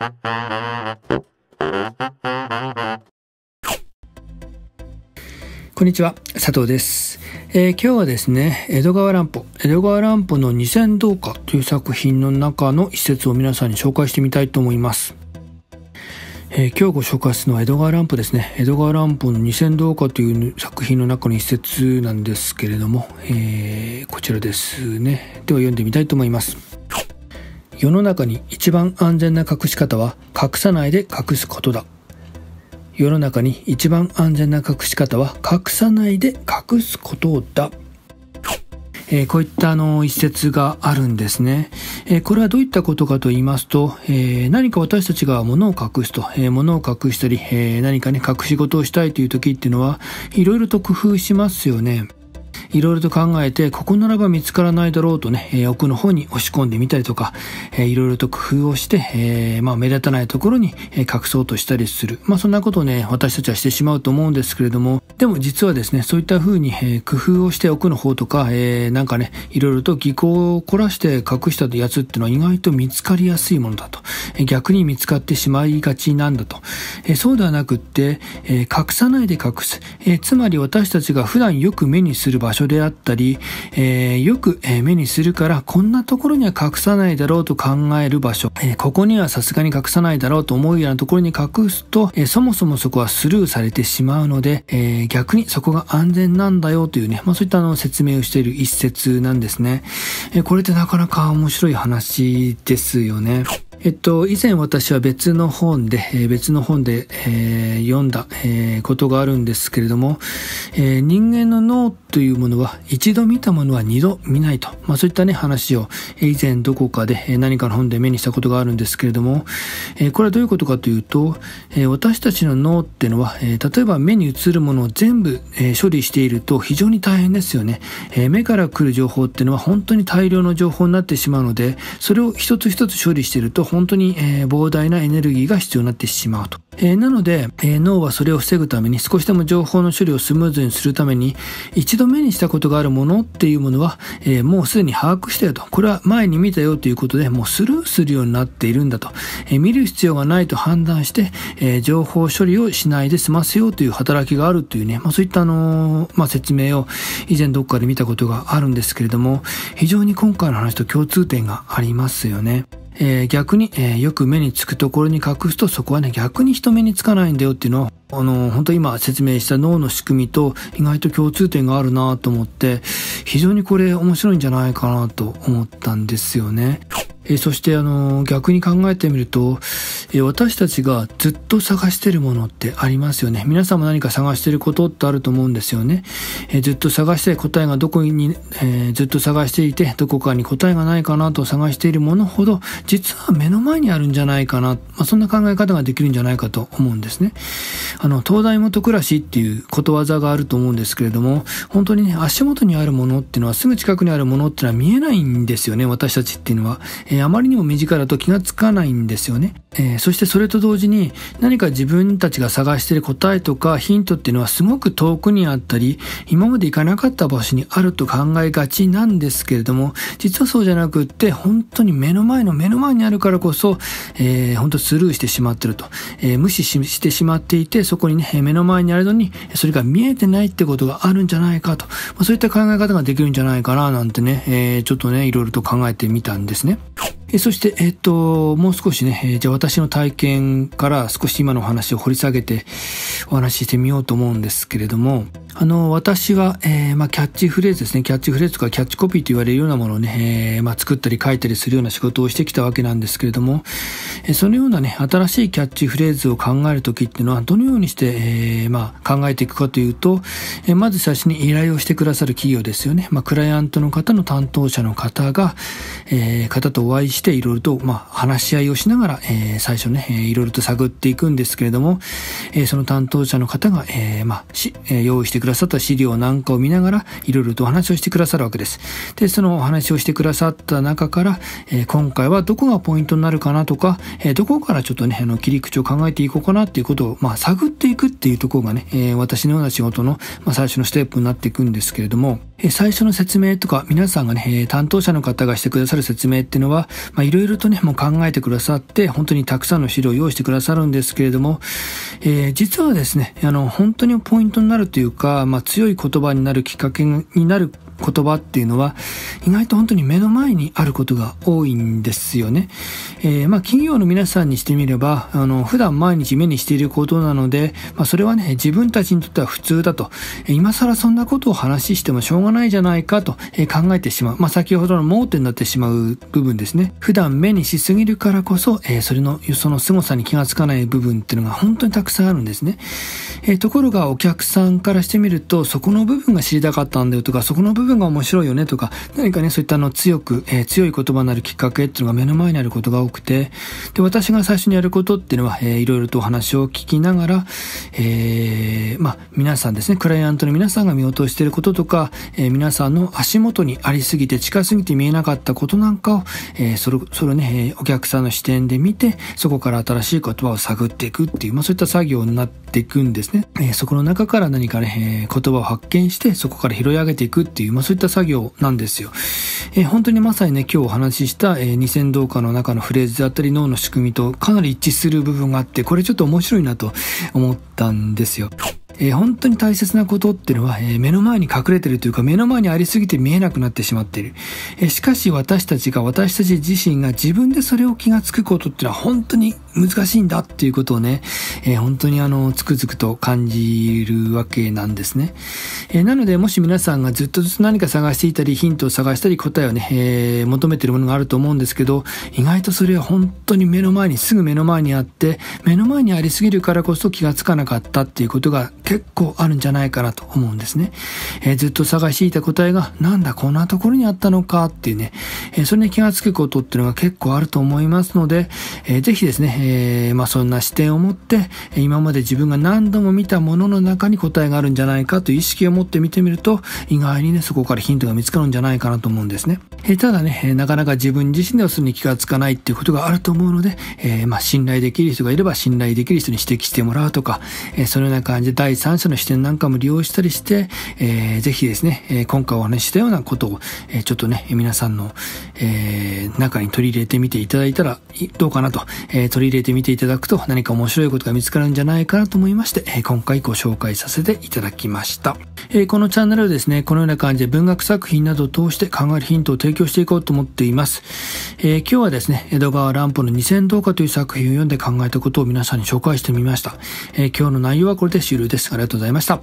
こんにちは、佐藤です。えー、今日はですね、江戸川乱歩、江戸川乱歩の二千動画という作品の中の一節を皆さんに紹介してみたいと思います。えー、今日ご紹介するのは江戸川乱歩ですね。江戸川乱歩の二千動画という作品の中の一節なんですけれども、えー、こちらですね。では読んでみたいと思います。世の中に一番安全な隠し方は隠さないで隠すことだ。世の中に一番安全な隠し方は隠さないで隠すことだ。えー、こういったあの一節があるんですね、えー、これはどういったことかと言いますと、えー、何か私たちが物を隠すと、え物を隠したり、え何かね隠し事をしたいという時っていうのはいろいろと工夫しますよね。いろいろと考えて、ここならば見つからないだろうとね、え奥の方に押し込んでみたりとか、えー、いろいろと工夫をして、えまあ、目立たないところに隠そうとしたりする。まあ、そんなことをね、私たちはしてしまうと思うんですけれども、でも実はですね、そういった風に、え工夫をして奥の方とか、えー、なんかね、いろいろと技巧を凝らして隠したやつってのは意外と見つかりやすいものだと。逆に見つかってしまいがちなんだと。えそうではなくって、え隠さないで隠す。えつまり私たちが普段よく目にする場所所であったり、えー、よく目にするからこんなところには隠さないだろうと考える場所、えー、ここにはさすがに隠さないだろうと思うようなところに隠すと、えー、そもそもそこはスルーされてしまうので、え逆にそこが安全なんだよというね、まあ、そういったあの説明をしている一節なんですね。えこれってなかなか面白い話ですよね。えっと、以前私は別の本で、えー、別の本で、えー、読んだ、えー、ことがあるんですけれども、え人間の脳というものは一度見たものは二度見ないと、まあ、そういったね話を、え以前どこかで、え何かの本で目にしたことがあるんですけれども、えこれはどういうことかというと、え私たちの脳っていうのは、え例えば目に映るものを全部、え処理していると非常に大変ですよね、え目から来る情報っていうのは本当に大量の情報になってしまうのでそれを一つ一つ処理していると本当に、えー、膨大なエネルギーが必要になってしまうと。えー、なので、えー、脳はそれを防ぐために少しでも情報の処理をスムーズにするために一度目にしたことがあるものっていうものは、えー、もうすでに把握したよとこれは前に見たよということでもうスルーするようになっているんだと、え見る必要がないと判断して、え情報処理をしないで済ますよという働きがあるというね、まあ、そういった、あのまあ、説明を以前どっかで見たことがあるんですけれども非常に今回の話と共通点がありますよね。え逆に、えよく目につくところに隠すとそこはね逆に人と目につかないんだよっていうのは、あの、本当今説明した脳の仕組みと意外と共通点があるなと思って、非常にこれ面白いんじゃないかなと思ったんですよね。えそしてあの逆に考えてみるとえ私たちがずっと探してるものってありますよね。皆さんも何か探してることってあると思うんですよね。えずっと探して答えがどこに、えー、ずっと探していて、どこかに答えがないかなと探しているものほど、実は目の前にあるんじゃないかな、まあ、そんな考え方ができるんじゃないかと思うんですね。あの、東大元暮らしっていうことわざがあると思うんですけれども、本当にね、足元にあるものっていうのは、すぐ近くにあるものっていうのは見えないんですよね、私たちっていうのは。えー、あまりにも身近だと気がつかないんですよね。えーそしてそれと同時に何か自分たちが探している答えとかヒントっていうのはすごく遠くにあったり今まで行かなかった場所にあると考えがちなんですけれども実はそうじゃなくって本当に目の前の目の前にあるからこそ、えー、本当スルーしてしまってると、えー、無視してしまっていてそこにね目の前にあるのにそれが見えてないってことがあるんじゃないかと、まあ、そういった考え方ができるんじゃないかななんてね、えー、ちょっとねいろいろと考えてみたんですね。えそして、えっと、もう少しね、えじゃあ私の体験から少し今のお話を掘り下げてお話ししてみようと思うんですけれども、あの、私は、えー、まあ、キャッチフレーズですね、キャッチフレーズとかキャッチコピーと言われるようなものをね、えー、まあ、作ったり書いたりするような仕事をしてきたわけなんですけれども、えそのようなね、新しいキャッチフレーズを考えるときっていうのは、どのようにして、えー、まあ、考えていくかというと、えまず最初に依頼をしてくださる企業ですよね。まあ、クライアントの方の担当者の方が、え方とお会いして、していろいろと、まあ、話し合いをしながら、えー、最初ね、えー、いろいろと探っていくんですけれども、えー、その担当者の方が、えー、まあ、し、えー、用意してくださった資料なんかを見ながら、いろいろとお話をしてくださるわけです。で、そのお話をしてくださった中から、えー、今回はどこがポイントになるかなとか、えー、どこからちょっとね、あの、切り口を考えていこうかなっていうことを、まあ、探っていくっていうところがね、えー、私のような仕事の、まあ、最初のステップになっていくんですけれども、えー、最初の説明とか、皆さんがね、担当者の方がしてくださる説明っていうのは、まあ、いろいろとね、もう考えてくださって、本当にたくさんの資料を用意してくださるんですけれども、えー、実はですね、あの、本当にポイントになるというか、まあ、強い言葉になるきっかけになる言葉っていうのは意外と本当に目の前にあることが多いんですよね。えー、まあ企業の皆さんにしてみれば、あの、普段毎日目にしていることなので、まあそれはね、自分たちにとっては普通だと、今更そんなことを話してもしょうがないじゃないかと考えてしまう。まあ先ほどの盲点になってしまう部分ですね。普段目にしすぎるからこそ、えー、それの、その凄さに気がつかない部分っていうのが本当にたくさんあるんですね。えー、ところがお客さんからしてみると、そこの部分が知りたかったんだよとか、そこの部分分が面白いよねとか、何かね、そういったあの強く、えー、強い言葉になるきっかけっていうのが目の前にあることが多くて、で、私が最初にやることっていうのは、えー、いろいろとお話を聞きながら、えー、まあ、皆さんですね、クライアントの皆さんが見落としていることとか、えー、皆さんの足元にありすぎて近すぎて見えなかったことなんかを、えー、それ、それをね、お客さんの視点で見て、そこから新しい言葉を探っていくっていう、まあ、そういった作業になっていくんですね。えー、そこの中から何かね、えー、言葉を発見して、そこから拾い上げていくっていう、まあ、そういった作業なんですよ。えー、本当にまさにね、今日お話しした、えー、2000動画の中のフレーズだったり脳の仕組みとかなり一致する部分があって、これちょっと面白いなと思ったんですよ。えー、本当に大切なことっていうのは、えー、目の前に隠れてるというか、目の前にありすぎて見えなくなってしまっている。えー、しかし私たちが、私たち自身が自分でそれを気がつくことっていうのは本当に難しいんだっていうことをね、えー、本当にあの、つくづくと感じるわけなんですね。えー、なので、もし皆さんがずっとずつ何か探していたり、ヒントを探したり、答えをね、えー、求めてるものがあると思うんですけど、意外とそれは本当に目の前に、すぐ目の前にあって、目の前にありすぎるからこそ気がつかなかったっていうことが結構あるんじゃないかなと思うんですね。えずっと探していた答えが、なんだ、こんなところにあったのかっていうね、えそれに気がつくことっていうのが結構あると思いますので、えー、ぜひですね、えー、まあ、そんな視点を持って、今まで自分が何度も見たものの中に答えがあるんじゃないかという意識を持って見てみると、意外にね、そこからヒントが見つかるんじゃないかなと思うんですね。えー、ただね、なかなか自分自身ではするに気がつかないっていうことがあると思うので、えー、まあ、信頼できる人がいれば信頼できる人に指摘してもらうとか、えそのような感じで第三者の視点なんかも利用したりして、えー、ぜひですね、え今回お話ししたようなことを、えちょっとね、皆さんの、え中に取り入れてみていただいたらどうかなと、え取り入れてみていただくと何か面白いことが見つかるんじゃないかなと思いまして、え今回ご紹介させていただきました、えこのチャンネルはですね、このような感じで文学作品などを通して考えるヒントを提供していこうと思っています。え今日はですね、江戸川乱歩の2000動画という作品を読んで考えたことを皆さんに紹介してみました。え今日の内容はこれで終了です。ありがとうございました。